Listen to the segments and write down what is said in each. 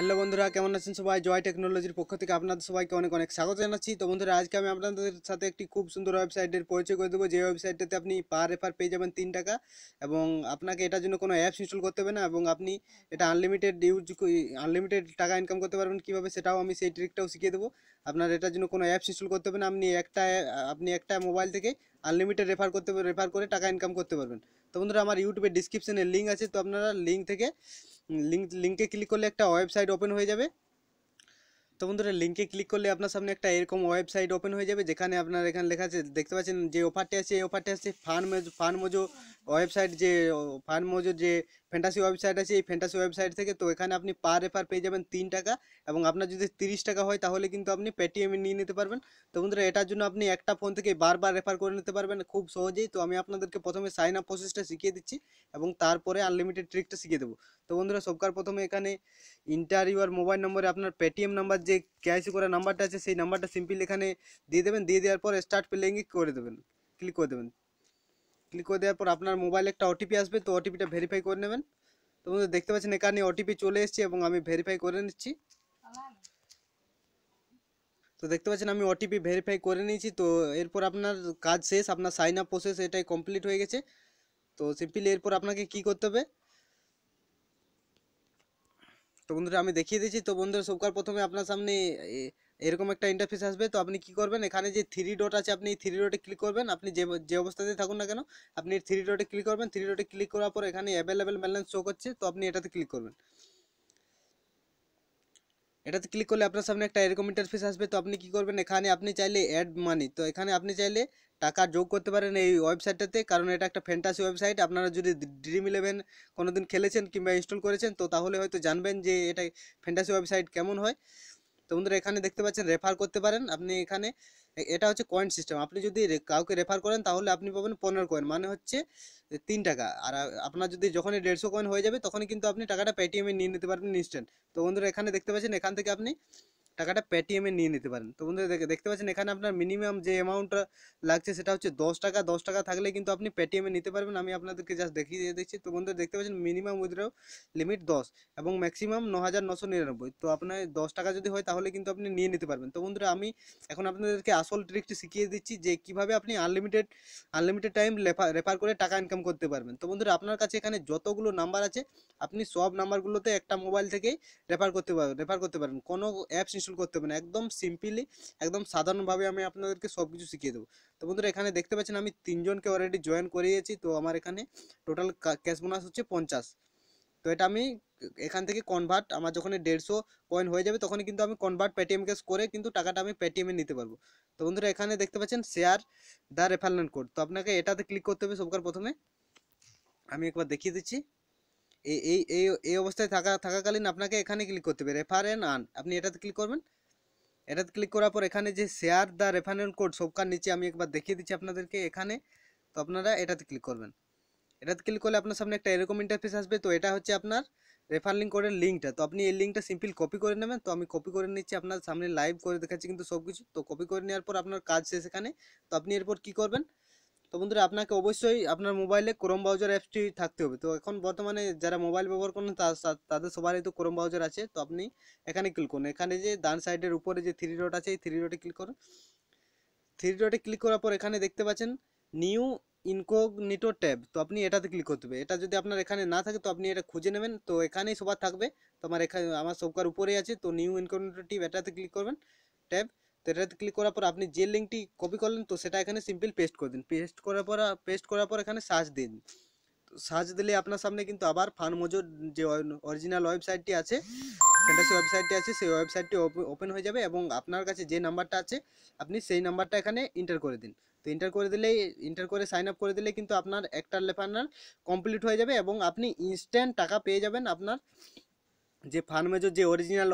hello বন্ধুরা কেমন আছেন সবাই জয় টেকনোলজির পক্ষ থেকে আপনাদের সবাইকে অনেক অনেক স্বাগত জানাচ্ছি তো বন্ধুরা আজকে আমি আপনাদের সাথে একটি খুব সুন্দর ওয়েবসাইটের পরিচয় করে দেবো যে ওয়েবসাইটটাতে আপনি পার রেফার পেয়ে যাবেন তিন টাকা এবং আপনাকে এটার জন্য কোনো অ্যাপস ইনস্টল করতে হবে না এবং আপনি এটা আনলিমিটেড ইউজ আনলিমিটেড টাকা ইনকাম করতে পারবেন কীভাবে সেটাও আমি সেই ট্রিকটাও শিখিয়ে দেবো আপনার এটার জন্য কোনো অ্যাপস ইনস্টল করতে হবে না আপনি একটা আপনি একটা মোবাইল থেকে আনলিমিটেড রেফার করতে রেফার করে টাকা ইনকাম করতে পারবেন তো বন্ধুরা আমার ইউটিউবের ডিসক্রিপশানে লিঙ্ক আছে তো আপনারা লিঙ্ক থেকে লিঙ্ক লিঙ্কে ক্লিক করলে একটা ওয়েবসাইট ওপেন হয়ে যাবে তো বন্ধুরা লিঙ্কে ক্লিক করলে আপনার সামনে একটা এরকম ওয়েবসাইট ওপেন হয়ে যাবে যেখানে আপনার এখানে লেখা আছে দেখতে পাচ্ছেন যে অফারটি আছে এই অফারটি আছে ফার্ম ফার্মজো ওয়েবসাইট যে ফান মজুর যে ফ্যান্টাসি ওয়েবসাইট আছে এই ফ্যান্টাসি ওয়েবসাইট থেকে তো এখানে আপনি পার রেফার পেয়ে যাবেন তিন টাকা এবং আপনার যদি তিরিশ টাকা হয় তাহলে কিন্তু আপনি পেটিএমে নিয়ে নিতে পারবেন তো বন্ধুরা এটার জন্য আপনি একটা ফোন থেকে বারবার রেফার করে নিতে পারবেন খুব সহজেই তো আমি আপনাদেরকে প্রথমে সাইন আপ প্রসেসটা শিখিয়ে দিচ্ছি এবং তারপরে আনলিমিটেড ট্রিকটা শিখিয়ে দেবো তো বন্ধুরা সবকার প্রথমে এখানে ইন্টার ইউর মোবাইল নম্বরে আপনার পেটিএম নাম্বার যে কেআইসি করা নাম্বারটা আছে সেই নাম্বারটা সিম্পলি এখানে দিয়ে দেবেন দিয়ে দেওয়ার পর স্টার্ট প্লেইং করে দেবেন ক্লিক করে দেবেন ক্লিক করে দেওয়ার পর আপনার মোবাইলে একটা ওটিপি আসবে তো ওটিপিটা ভেরিফাই করে নেবেন তো বন্ধু দেখতে পাচ্ছেন এখানে ওটিপি চলে এসেছে এবং আমি ভেরিফাই করে নিচ্ছি তো দেখতে পাচ্ছেন আমি ওটিপি ভেরিফাই করে নিয়েছি তো এরপর আপনার কাজ শেষ আপনার সাইন আপ প্রসেস এটাই কমপ্লিট হয়ে গেছে তো সিম্পলি এরপর আপনাকে কি করতে হবে তো বন্ধুরা আমি দেখিয়ে দিয়েছি তো বন্ধুরা সবকার প্রথমে আপনার সামনে এরকম একটা ইন্টারফেস আসবে তো আপনি কি করবেন এখানে যে থ্রি ডট আছে আপনি থ্রি ডটে ক্লিক করবেন আপনি যে যে অবস্থাতে থাকুন না কেন আপনি থ্রি ডটে ক্লিক করবেন থ্রি ডটে ক্লিক করার পর এখানে অ্যাভেলেবেল ব্যালেন্স শো করছে তো আপনি এটাতে ক্লিক করবেন এটাতে ক্লিক করলে আপনার সামনে একটা এরকম ইন্টারফেস আসবে তো আপনি কি করবেন এখানে আপনি চাইলে অ্যাড মানি তো এখানে আপনি চাইলে টাকা যোগ করতে পারেন এই ওয়েবসাইটটাতে কারণ এটা একটা ফ্যান্টাসি ওয়েবসাইট আপনারা যদি ড্রিম ইলেভেন কোনোদিন খেলেছেন কিংবা ইনস্টল করেছেন তো তাহলে হয়তো জানবেন যে এটা ফ্যান্টাসি ওয়েবসাইট কেমন হয় তো বন্ধুরা এখানে দেখতে পাচ্ছেন রেফার করতে পারেন আপনি এখানে এটা হচ্ছে কয়েন সিস্টেম আপনি যদি কাউকে রেফার করেন তাহলে আপনি পাবেন পনেরো কয়েন মানে হচ্ছে তিন টাকা আর আপনার যদি যখনই দেড়শো কয়েন হয়ে যাবে তখনই কিন্তু আপনি টাকাটা পেটিএমে নিয়ে নিতে পারবেন ইনস্ট্যান্ট তো বন্ধুরা এখানে দেখতে পাচ্ছেন এখান থেকে আপনি টাকাটা পেটিএমে নিয়ে নিতে পারেন তো বন্ধুরা দেখতে পাচ্ছেন এখানে আপনার মিনিমাম যে অ্যামাউন্টটা লাগছে সেটা হচ্ছে দশ টাকা দশ টাকা থাকলে কিন্তু আপনি পেটিএমে নিতে পারবেন আমি আপনাদেরকে জাস্ট দেখিয়ে দিয়ে দিচ্ছি তো বন্ধুরা দেখতে পাচ্ছেন মিনিমাম উইথড্র লিমিট দশ এবং ম্যাক্সিমাম ন হাজার নশো নিরানব্বই তো আপনার দশ টাকা যদি হয় তাহলে কিন্তু আপনি নিয়ে নিতে পারবেন তো বন্ধুরা আমি এখন আপনাদেরকে আসল ট্রিকটি শিখিয়ে দিচ্ছি যে কিভাবে আপনি আনলিমিটেড আনলিমিটেড টাইম রেফার করে টাকা ইনকাম করতে পারবেন তো বন্ধুরা আপনার কাছে এখানে যতগুলো নাম্বার আছে আপনি সব নাম্বারগুলোতে একটা মোবাইল থেকে রেফার করতে পারবেন রেফার করতে পারবেন কোনো অ্যাপস ইনস্টল করতে হবে না একদম সিম্পলি একদম সাধারণভাবে আমি আপনাদেরকে সব কিছু শিখিয়ে দেবো তো বন্ধুরা এখানে দেখতে পাচ্ছেন আমি তিনজনকে অলরেডি জয়েন করিয়েছি তো আমার এখানে টোটাল ক্যাশ বোনাস হচ্ছে পঞ্চাশ তো এটা আমি এখান থেকে কনভার্ট আমার যখন দেড়শো কয়েন হয়ে যাবে তখনই কিন্তু আমি কনভার্ট পেটিএম ক্যাশ করে কিন্তু টাকাটা আমি পেটিএমে নিতে পারবো তো বন্ধুরা এখানে দেখতে পাচ্ছেন শেয়ার দ্য রেফারেন্ট কোড তো আপনাকে এটাতে ক্লিক করতে হবে সবকার প্রথমে আমি একবার দেখিয়ে দিচ্ছি এই এই এই অবস্থায় থাকা থাকাকালীন আপনাকে এখানে ক্লিক করতে হবে রেফার আন আপনি এটাতে ক্লিক করবেন এটাতে ক্লিক করার পর এখানে যে শেয়ার দ্য রেফারেল কোড সবকার নিচে আমি একবার দেখিয়ে দিচ্ছি আপনাদেরকে এখানে তো আপনারা এটাতে ক্লিক করবেন এটাতে ক্লিক করলে আপনার সামনে একটা এরকম ইন্টারফেস আসবে তো এটা হচ্ছে আপনার রেফার কোডের লিঙ্কটা তো আপনি এই লিঙ্কটা সিম্পল কপি করে নেবেন তো আমি কপি করে নিচ্ছি আপনার সামনে লাইভ করে দেখাচ্ছি কিন্তু সব কিছু তো কপি করে নেওয়ার পর আপনার কাজ শেষ এখানে তো আপনি এরপর কি করবেন তো বন্ধুরা আপনাকে অবশ্যই আপনার মোবাইলে ক্রোম ব্রাউজার অ্যাপসটি থাকতে হবে তো এখন বর্তমানে যারা মোবাইল ব্যবহার করেন তাদের সবারই তো ক্রোম ব্রাউজার আছে তো আপনি এখানে ক্লিক করুন এখানে যে ডান সাইডের উপরে যে থ্রি ডট আছে এই থ্রি ডটে ক্লিক করুন থ্রি ডটে ক্লিক করার পর এখানে দেখতে পাচ্ছেন নিউ ইনকোগনিটো ট্যাব তো আপনি এটাতে ক্লিক করতে হবে এটা যদি আপনার এখানে না থাকে তো আপনি এটা খুঁজে নেবেন তো এখানেই সবার থাকবে তো আমার এখানে আমার সবকার উপরেই আছে তো নিউ ইনকোগনিটো ট্যাব এটাতে ক্লিক করবেন ট্যাব তো এটাতে ক্লিক করার পর আপনি যে লিঙ্কটি কপি করলেন তো সেটা এখানে সিম্পল পেস্ট করে দিন পেস্ট করার পর পেস্ট করার পর এখানে সার্চ দিন তো সার্চ দিলে আপনার সামনে কিন্তু আবার ফানমোজোর যে অরিজিনাল ওয়েবসাইটটি আছে ফ্যান্টাসি ওয়েবসাইটটি আছে সেই ওয়েবসাইটটি ওপেন হয়ে যাবে এবং আপনার কাছে যে নাম্বারটা আছে আপনি সেই নাম্বারটা এখানে এন্টার করে দিন তো এন্টার করে দিলেই এন্টার করে সাইন আপ করে দিলে কিন্তু আপনার একটা লেফানার কমপ্লিট হয়ে যাবে এবং আপনি ইনস্ট্যান্ট টাকা পেয়ে যাবেন আপনার যে ফার্মেজোর যে অরিজিনাল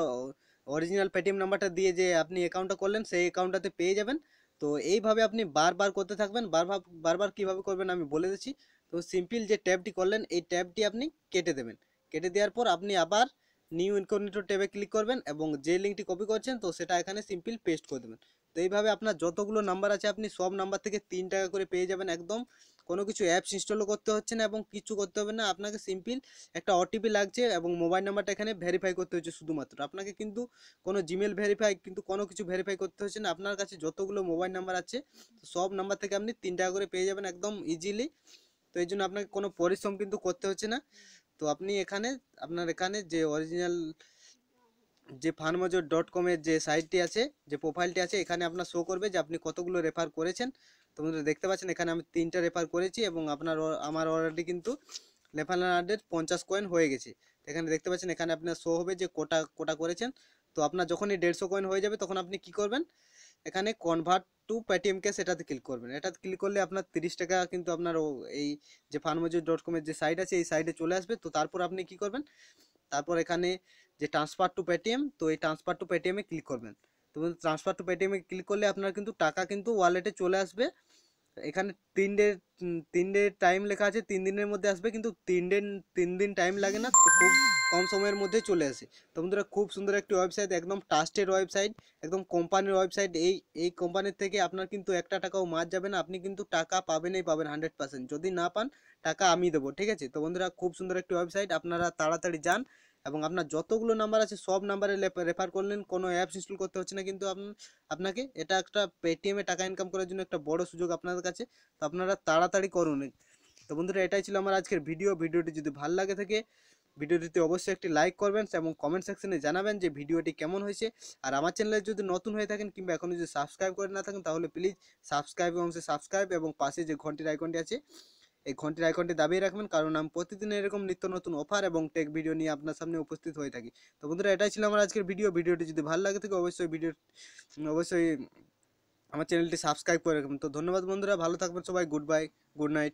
অরিজিনাল পেটিএম নাম্বারটা দিয়ে যে আপনি অ্যাকাউন্টটা করলেন সেই অ্যাকাউন্টটাতে পেয়ে যাবেন তো এইভাবে আপনি বারবার করতে থাকবেন বারবার বারবার কীভাবে করবেন আমি বলে দিচ্ছি তো সিম্পল যে ট্যাবটি করলেন এই ট্যাবটি আপনি কেটে দেবেন কেটে দেওয়ার পর আপনি আবার নিউ ইনকগনিটো ট্যাবে ক্লিক করবেন এবং যে লিঙ্কটি কপি করছেন তো সেটা এখানে সিম্পল পেস্ট করে দেবেন তো এইভাবে আপনার যতগুলো নাম্বার আছে আপনি সব নাম্বার থেকে তিন টাকা করে পেয়ে যাবেন একদম কোনো কিছু অ্যাপস ইনস্টলও করতে হচ্ছে না এবং কিছু করতে হবে না আপনাকে সিম্পল একটা ওটিপি লাগছে এবং মোবাইল নাম্বারটা এখানে ভেরিফাই করতে হচ্ছে শুধুমাত্র আপনাকে কিন্তু কোনো জিমেল ভেরিফাই কিন্তু কোনো কিছু ভেরিফাই করতে হচ্ছে না আপনার কাছে যতগুলো মোবাইল নাম্বার আছে সব নাম্বার থেকে আপনি তিন টাকা করে পেয়ে যাবেন একদম ইজিলি তো এই জন্য আপনাকে কোনো পরিশ্রম কিন্তু করতে হচ্ছে না তো আপনি এখানে আপনার এখানে যে অরিজিনাল যে ফার্মাজোর ডট কমের যে সাইটটি আছে যে প্রোফাইলটি আছে এখানে আপনার শো করবে যে আপনি কতগুলো রেফার করেছেন তোমরা দেখতে পাচ্ছেন এখানে আমি তিনটা রেফার করেছি এবং আপনার আমার অর্ডারটি কিন্তু রেফার হান্ড্রেড পঞ্চাশ কয়েন হয়ে গেছে এখানে দেখতে পাচ্ছেন এখানে আপনার শো হবে যে কোটা কোটা করেছেন তো আপনার যখনই দেড়শো কয়েন হয়ে যাবে তখন আপনি কি করবেন এখানে কনভার্ট টু পেটিএম ক্যাশ এটাতে ক্লিক করবেন এটাতে ক্লিক করলে আপনার তিরিশ টাকা কিন্তু আপনার এই যে ফার্মজো ডট কমের যে সাইট আছে এই সাইডে চলে আসবে তো তারপর আপনি কি করবেন তারপর এখানে যে ট্রান্সফার টু পেটিএম তো এই ট্রান্সফার টু পেটিএমে ক্লিক করবেন তো ট্রান্সফার টু পেটিএমে ক্লিক করলে আপনার কিন্তু টাকা কিন্তু ওয়ালেটে চলে আসবে এখানে তিন ডে তিন ডে টাইম লেখা আছে তিন দিনের মধ্যে আসবে কিন্তু তিন ডে তিন দিন টাইম লাগে না খুব কম সময়ের মধ্যে চলে আসে তো বন্ধুরা খুব সুন্দর একটি ওয়েবসাইট একদম ট্রাস্টেড ওয়েবসাইট একদম কোম্পানির ওয়েবসাইট এই এই কোম্পানির থেকে আপনার কিন্তু একটা টাকাও মার যাবে না আপনি কিন্তু টাকা পাবেনই পাবেন হান্ড্রেড পার্সেন্ট যদি না পান টাকা আমি দেবো ঠিক আছে তো বন্ধুরা খুব সুন্দর একটি ওয়েবসাইট আপনারা তাড়াতাড়ি যান এবং আপনার যতগুলো নাম্বার আছে সব নাম্বারে রেফার করলেন কোনো অ্যাপস ইনস্টল করতে হচ্ছে না কিন্তু আপনাকে এটা একটা পেটিএমে টাকা ইনকাম করার জন্য একটা বড় সুযোগ আপনাদের কাছে তো আপনারা তাড়াতাড়ি করুন তো বন্ধুরা এটাই ছিল আমার আজকের ভিডিও ভিডিওটি যদি ভাল লাগে থাকে ভিডিওটিতে অবশ্যই একটি লাইক করবেন এবং কমেন্ট সেকশনে জানাবেন যে ভিডিওটি কেমন হয়েছে আর আমার চ্যানেলে যদি নতুন হয়ে থাকেন কিংবা এখনও যদি সাবস্ক্রাইব করে না থাকেন তাহলে প্লিজ সাবস্ক্রাইব অংশে সাবস্ক্রাইব এবং পাশে যে ঘন্টির আইকনটি আছে এই ঘন্টির আইকনটি দাবিয়ে রাখবেন কারণ আমি প্রতিদিন এরকম নিত্য নতুন অফার এবং টেক ভিডিও নিয়ে আপনার সামনে উপস্থিত হয়ে থাকি তো বন্ধুরা এটাই ছিল আমার আজকের ভিডিও ভিডিওটি যদি ভালো লাগে থাকে অবশ্যই ভিডিও অবশ্যই আমার চ্যানেলটি সাবস্ক্রাইব করে রাখবেন তো ধন্যবাদ বন্ধুরা ভালো থাকবেন সবাই গুড বাই গুড নাইট